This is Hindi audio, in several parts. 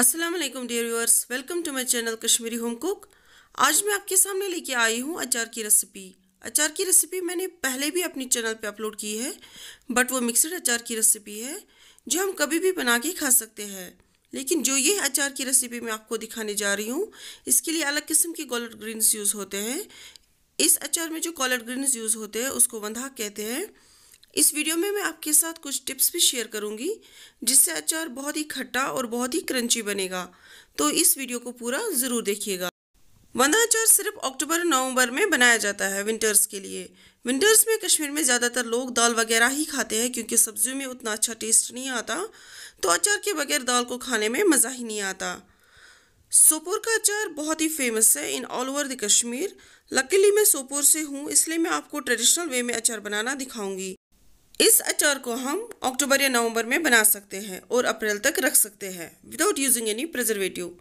अस्सलाम वालेकुम dear viewers welcome to my channel Kashmiri home cook आज मैं आपके सामने लेके आई हूँ अचार की रेसिपी अचार की रेसिपी मैंने पहले भी अपने चैनल पे अपलोड की है बट वो मिक्सड अचार की रेसिपी है जो हम कभी भी बना के खा सकते हैं लेकिन जो ये अचार की रेसिपी मैं आपको दिखाने जा रही हूँ इसके लिए अलग किस्म के कॉलर ग्रीन्स यूज़ होते हैं इस अचार में जो कॉलर ग्रीन्स यूज़ होते हैं उसको वंधा कहते हैं इस वीडियो में मैं आपके साथ कुछ टिप्स भी शेयर करूंगी जिससे अचार बहुत ही खट्टा और बहुत ही क्रंची बनेगा तो इस वीडियो को पूरा ज़रूर देखिएगा वंदा अचार सिर्फ अक्टूबर नवंबर में बनाया जाता है विंटर्स के लिए विंटर्स में कश्मीर में ज़्यादातर लोग दाल वगैरह ही खाते हैं क्योंकि सब्जियों में उतना अच्छा टेस्ट नहीं आता तो अचार के बगैर दाल को खाने में मज़ा ही नहीं आता सोपोर का अचार बहुत ही फेमस है in all over the Kashmir luckily मैं सोपोर से हूँ इसलिए मैं आपको ट्रेडिशनल वे में अचार बनाना दिखाऊंगी इस अचार को हम अक्टूबर या नवंबर में बना सकते हैं और अप्रैल तक रख सकते हैं without using any preservative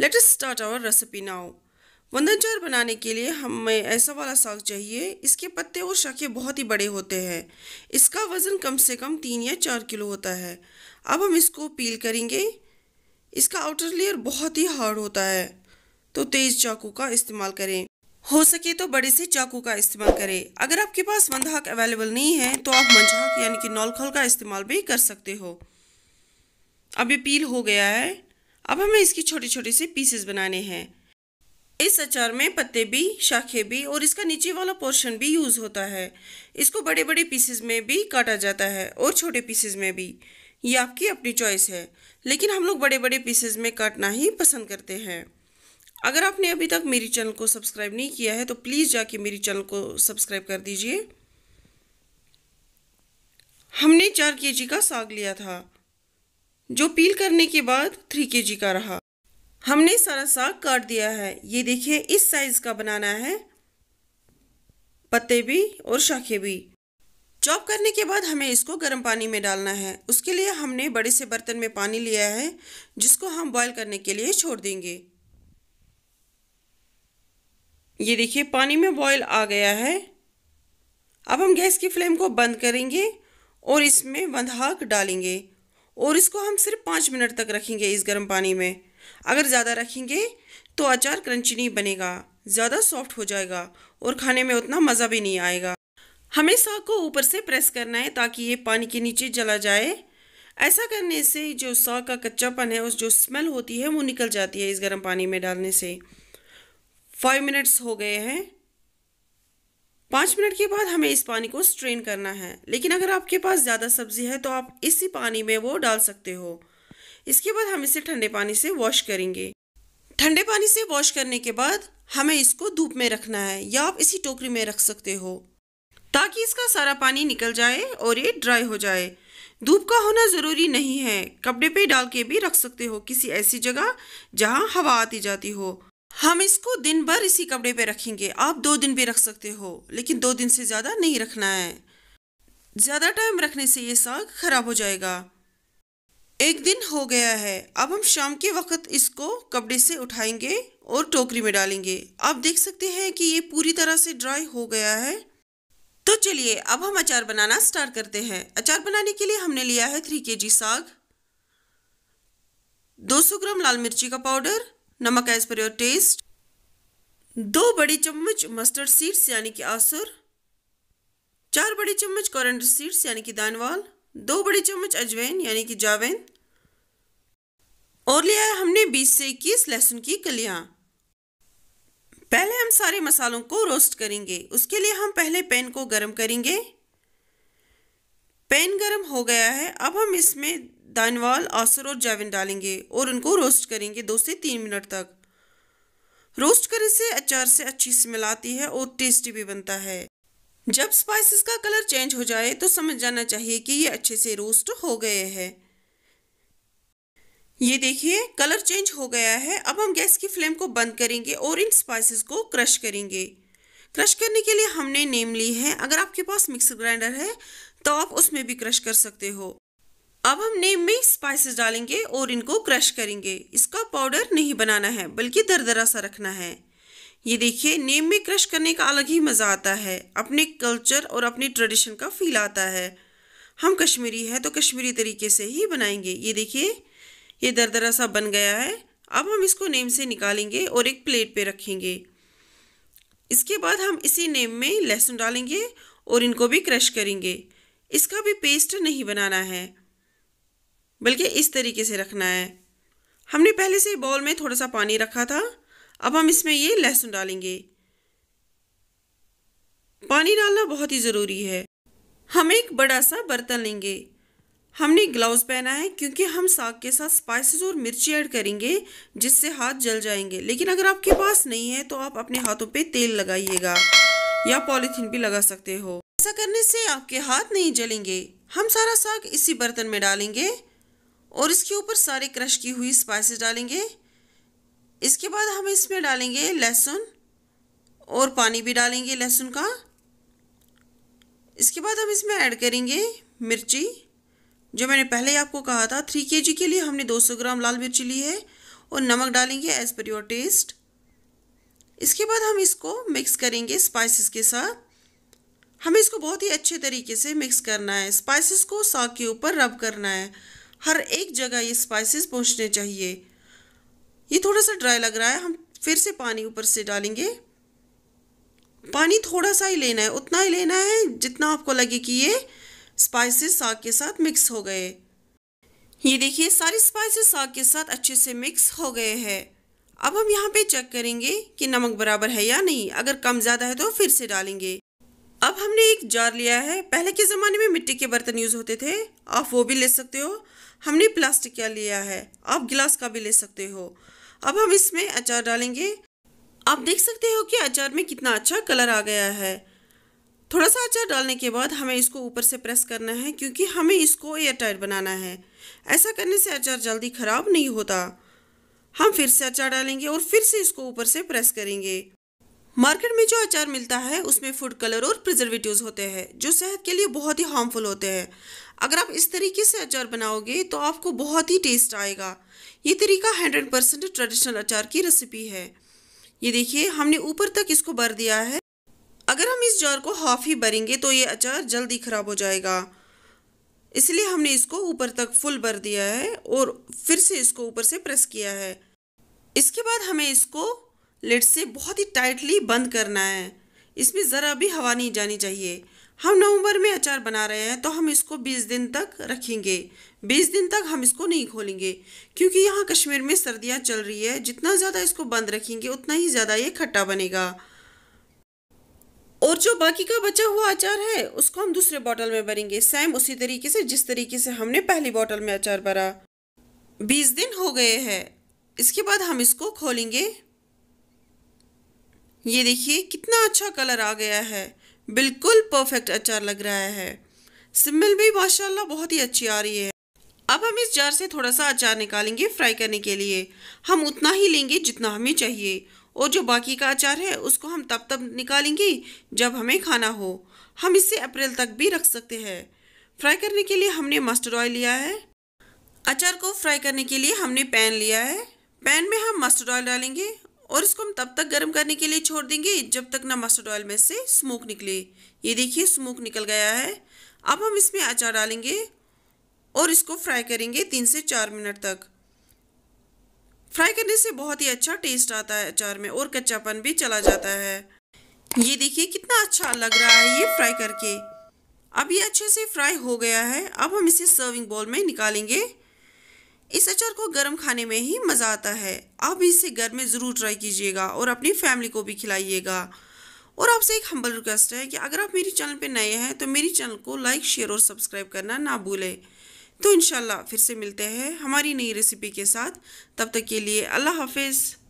let us start our recipe now वंदन चार बनाने के लिए हमें ऐसा वाला साग चाहिए इसके पत्ते और शाखे बहुत ही बड़े होते हैं इसका वज़न कम से कम तीन या चार किलो होता है अब हम इसको पील करेंगे इसका आउटर लेयर बहुत ही हार्ड होता है तो तेज़ चाकू का इस्तेमाल करें हो सके तो बड़े से चाकू का इस्तेमाल करें अगर आपके पास मंदहाक अवेलेबल नहीं है तो आप मंझाक यानी कि नौलखल का इस्तेमाल भी कर सकते हो अब ये पील हो गया है अब हमें इसकी छोटे छोटे से पीसेस बनाने हैं इस अचार में पत्ते भी शाखे भी और इसका नीचे वाला पोर्शन भी यूज़ होता है इसको बड़े बड़े पीसेस में भी काटा जाता है और छोटे पीसेस में भी ये आपकी अपनी चॉइस है लेकिन हम लोग बड़े बड़े पीसेस में काटना ही पसंद करते हैं अगर आपने अभी तक मेरी चैनल को सब्सक्राइब नहीं किया है तो प्लीज़ जाके मेरी चैनल को सब्सक्राइब कर दीजिए हमने चार के जी का साग लिया था जो पील करने के बाद थ्री के जी का रहा हमने सारा साग काट दिया है ये देखिए इस साइज़ का बनाना है पत्ते भी और शाखें भी चॉप करने के बाद हमें इसको गर्म पानी में डालना है उसके लिए हमने बड़े से बर्तन में पानी लिया है जिसको हम बॉयल करने के लिए छोड़ देंगे ये देखिए पानी में बॉयल आ गया है अब हम गैस की फ्लेम को बंद करेंगे और इसमें वंदहाक डालेंगे और इसको हम सिर्फ पाँच मिनट तक रखेंगे इस गर्म पानी में अगर ज़्यादा रखेंगे तो अचार क्रंची नहीं बनेगा ज़्यादा सॉफ्ट हो जाएगा और खाने में उतना मज़ा भी नहीं आएगा हमें साग को ऊपर से प्रेस करना है ताकि ये पानी के नीचे जला जाए ऐसा करने से जो साग का कच्चापन है उस जो स्मेल होती है वो निकल जाती है इस गर्म पानी में डालने से फाइव मिनट्स हो गए हैं पाँच मिनट के बाद हमें इस पानी को स्ट्रेन करना है लेकिन अगर आपके पास ज़्यादा सब्जी है तो आप इसी पानी में वो डाल सकते हो इसके बाद हम इसे ठंडे पानी से वॉश करेंगे ठंडे पानी से वॉश करने के बाद हमें इसको धूप में रखना है या आप इसी टोकरी में रख सकते हो ताकि इसका सारा पानी निकल जाए और ये ड्राई हो जाए धूप का होना ज़रूरी नहीं है कपड़े पे डाल के भी रख सकते हो किसी ऐसी जगह जहाँ हवा आती जाती हो हम इसको दिन भर इसी कपड़े पे रखेंगे आप दो दिन भी रख सकते हो लेकिन दो दिन से ज़्यादा नहीं रखना है ज़्यादा टाइम रखने से ये साग खराब हो जाएगा एक दिन हो गया है अब हम शाम के वक्त इसको कपड़े से उठाएंगे और टोकरी में डालेंगे आप देख सकते हैं कि ये पूरी तरह से ड्राई हो गया है तो चलिए अब हम अचार बनाना स्टार्ट करते हैं अचार बनाने के लिए हमने लिया है थ्री के जी साग 200 ग्राम लाल मिर्ची का पाउडर नमक एज पर योर टेस्ट दो बड़ी चम्मच मस्टर्ड सीड्स यानी कि आसुर चार बड़ी चम्मच कॉरेंडर सीड्स यानी कि दानवाल दो बड़ी चम्मच अजवैन यानी कि जावैन और लिया है हमने 20 से इक्कीस लहसुन की कलियां पहले हम सारे मसालों को रोस्ट करेंगे उसके लिए हम पहले पैन को गर्म करेंगे पैन गर्म हो गया है अब हम इसमें दानवाल आसर और जैविन डालेंगे और उनको रोस्ट करेंगे दो से तीन मिनट तक रोस्ट करने से अचार से अच्छी स्मेल आती है और टेस्टी भी बनता है जब स्पाइसेस का कलर चेंज हो जाए तो समझ जाना चाहिए कि ये अच्छे से रोस्ट हो गए हैं ये देखिए कलर चेंज हो गया है अब हम गैस की फ्लेम को बंद करेंगे और इन स्पाइसेस को क्रश करेंगे क्रश करने के लिए हमने नेम ली है अगर आपके पास मिक्सर ग्राइंडर है तो आप उसमें भी क्रश कर सकते हो अब हम नेम में स्पाइसेस डालेंगे और इनको क्रश करेंगे इसका पाउडर नहीं बनाना है बल्कि दरदरा सा रखना है ये देखिए नेम में क्रश करने का अलग ही मज़ा आता है अपने कल्चर और अपने ट्रेडिशन का फील आता है हम कश्मीरी है तो कश्मीरी तरीके से ही बनाएंगे ये देखिए ये दरदरा सा बन गया है अब हम इसको नेम से निकालेंगे और एक प्लेट पे रखेंगे इसके बाद हम इसी नेम में लहसुन डालेंगे और इनको भी क्रश करेंगे इसका भी पेस्ट नहीं बनाना है बल्कि इस तरीके से रखना है हमने पहले से बॉल में थोड़ा सा पानी रखा था अब हम इसमें ये लहसुन डालेंगे पानी डालना बहुत ही ज़रूरी है हम एक बड़ा सा बर्तन लेंगे हमने ग्लव्स पहना है क्योंकि हम साग के साथ स्पाइसेस और मिर्ची ऐड करेंगे जिससे हाथ जल जाएंगे लेकिन अगर आपके पास नहीं है तो आप अपने हाथों पे तेल लगाइएगा या पॉलीथीन भी लगा सकते हो ऐसा करने से आपके हाथ नहीं जलेंगे हम सारा साग इसी बर्तन में डालेंगे और इसके ऊपर सारे क्रश की हुई स्पाइसेस डालेंगे इसके बाद हम इसमें डालेंगे लहसुन और पानी भी डालेंगे लहसुन का इसके बाद हम इसमें ऐड करेंगे मिर्ची जो मैंने पहले ही आपको कहा था थ्री के जी के लिए हमने 200 ग्राम लाल मिर्ची ली है और नमक डालेंगे एज़ पर योर टेस्ट इसके बाद हम इसको मिक्स करेंगे स्पाइसेस के साथ हमें इसको बहुत ही अच्छे तरीके से मिक्स करना है स्पाइसेस को साग के ऊपर रब करना है हर एक जगह ये स्पाइसेस पहुँचने चाहिए ये थोड़ा सा ड्राई लग रहा है हम फिर से पानी ऊपर से डालेंगे पानी थोड़ा सा ही लेना है उतना ही लेना है जितना आपको लगे कि ये स्पाइसेस साग के साथ मिक्स हो गए ये देखिए सारे स्पाइसेस साग के साथ अच्छे से मिक्स हो गए हैं अब हम यहाँ पे चेक करेंगे कि नमक बराबर है या नहीं अगर कम ज़्यादा है तो फिर से डालेंगे अब हमने एक जार लिया है पहले के ज़माने में मिट्टी के बर्तन यूज़ होते थे आप वो भी ले सकते हो हमने प्लास्टिक का लिया है आप गिलास का भी ले सकते हो अब हम इसमें अचार डालेंगे आप देख सकते हो कि अचार में कितना अच्छा कलर आ गया है थोड़ा सा अचार डालने के बाद हमें इसको ऊपर से प्रेस करना है क्योंकि हमें इसको एयर टाइट बनाना है ऐसा करने से अचार जल्दी ख़राब नहीं होता हम फिर से अचार डालेंगे और फिर से इसको ऊपर से प्रेस करेंगे मार्केट में जो अचार मिलता है उसमें फूड कलर और प्रिजर्वेटिव्स होते हैं जो सेहत के लिए बहुत ही हार्मफुल होते हैं अगर आप इस तरीके से अचार बनाओगे तो आपको बहुत ही टेस्ट आएगा ये तरीका हंड्रेड परसेंट ट्रेडिशनल अचार की रेसिपी है ये देखिए हमने ऊपर तक इसको भर दिया है अगर हम इस जार को हाफ ही भरेंगे तो ये अचार जल्दी ख़राब हो जाएगा इसलिए हमने इसको ऊपर तक फुल भर दिया है और फिर से इसको ऊपर से प्रेस किया है इसके बाद हमें इसको लिड से बहुत ही टाइटली बंद करना है इसमें ज़रा भी हवा नहीं जानी चाहिए हम नवंबर में अचार बना रहे हैं तो हम इसको 20 दिन तक रखेंगे 20 दिन तक हम इसको नहीं खोलेंगे क्योंकि यहाँ कश्मीर में सर्दियाँ चल रही है जितना ज़्यादा इसको बंद रखेंगे उतना ही ज़्यादा ये खट्टा बनेगा और जो बाकी का बचा हुआ अचार है उसको हम दूसरे बॉटल में भरेंगे सेम उसी तरीके से जिस तरीके से हमने पहली बॉटल में अचार भरा बीस दिन हो गए हैं इसके बाद हम इसको खोलेंगे ये देखिए कितना अच्छा कलर आ गया है बिल्कुल परफेक्ट अचार लग रहा है सिम्बल भी माशाल्लाह बहुत ही अच्छी आ रही है अब हम इस जार से थोड़ा सा अचार निकालेंगे फ्राई करने के लिए हम उतना ही लेंगे जितना हमें चाहिए और जो बाकी का अचार है उसको हम तब तब निकालेंगे जब हमें खाना हो हम इसे अप्रैल तक भी रख सकते हैं फ्राई करने के लिए हमने मस्टर्ड ऑयल लिया है अचार को फ्राई करने के लिए हमने पैन लिया है पैन में हम मस्टर्ड ऑयल डालेंगे और इसको हम तब तक गर्म करने के लिए छोड़ देंगे जब तक ना मस्टर्ड ऑयल में से स्मोक निकले ये देखिए स्मोक निकल गया है अब हम इसमें अचार डालेंगे और इसको फ्राई करेंगे तीन से चार मिनट तक फ्राई करने से बहुत ही अच्छा टेस्ट आता है अचार में और कच्चापन भी चला जाता है ये देखिए कितना अच्छा लग रहा है ये फ्राई करके अब ये अच्छे से फ्राई हो गया है अब हम इसे सर्विंग बॉल में निकालेंगे इस अचार को गर्म खाने में ही मज़ा आता है आप इसे घर में ज़रूर ट्राई कीजिएगा और अपनी फैमिली को भी खिलाइएगा और आपसे एक हम्बल रिक्वेस्ट है कि अगर आप मेरी चैनल पे नए हैं तो मेरी चैनल को लाइक शेयर और सब्सक्राइब करना ना भूलें तो इन फिर से मिलते हैं हमारी नई रेसिपी के साथ तब तक के लिए अल्लाह हाफिज़